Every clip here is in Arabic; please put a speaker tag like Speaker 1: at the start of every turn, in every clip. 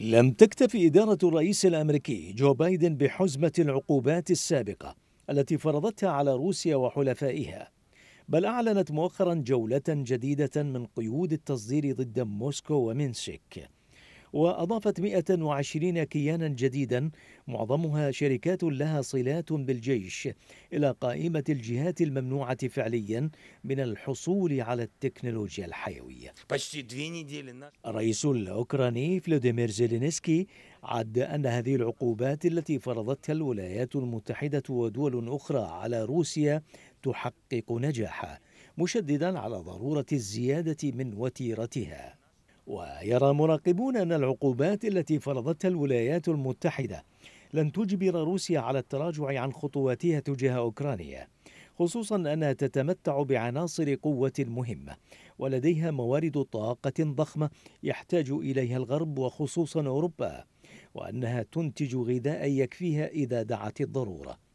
Speaker 1: لم تكتفي إدارة الرئيس الأمريكي جو بايدن بحزمة العقوبات السابقة التي فرضتها على روسيا وحلفائها بل أعلنت مؤخرا جولة جديدة من قيود التصدير ضد موسكو ومنسك وأضافت 120 كيانا جديدا معظمها شركات لها صلات بالجيش إلى قائمة الجهات الممنوعة فعليا من الحصول على التكنولوجيا الحيوية الرئيس الأوكراني فلوديمير زيلينسكي عد أن هذه العقوبات التي فرضتها الولايات المتحدة ودول أخرى على روسيا تحقق نجاحا مشددا على ضرورة الزيادة من وتيرتها ويرى مراقبون أن العقوبات التي فرضتها الولايات المتحدة لن تجبر روسيا على التراجع عن خطواتها تجاه أوكرانيا خصوصا أنها تتمتع بعناصر قوة مهمة ولديها موارد طاقة ضخمة يحتاج إليها الغرب وخصوصا أوروبا وأنها تنتج غذاء يكفيها إذا دعت الضرورة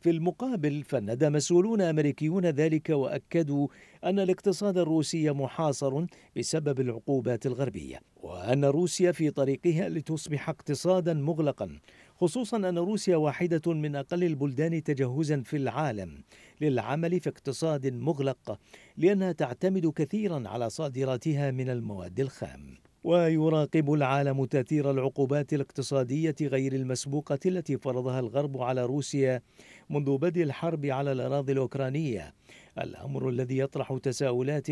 Speaker 1: في المقابل فند مسؤولون أمريكيون ذلك وأكدوا أن الاقتصاد الروسي محاصر بسبب العقوبات الغربية وأن روسيا في طريقها لتصبح اقتصادا مغلقا خصوصا أن روسيا واحدة من أقل البلدان تجهزا في العالم للعمل في اقتصاد مغلق لأنها تعتمد كثيرا على صادراتها من المواد الخام ويراقب العالم تأثير العقوبات الاقتصادية غير المسبوقة التي فرضها الغرب على روسيا منذ بدء الحرب على الأراضي الأوكرانية الأمر الذي يطرح تساؤلات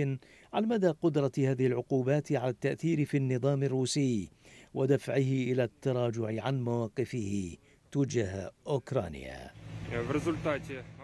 Speaker 1: عن مدى قدرة هذه العقوبات على التأثير في النظام الروسي ودفعه إلى التراجع عن مواقفه تجاه أوكرانيا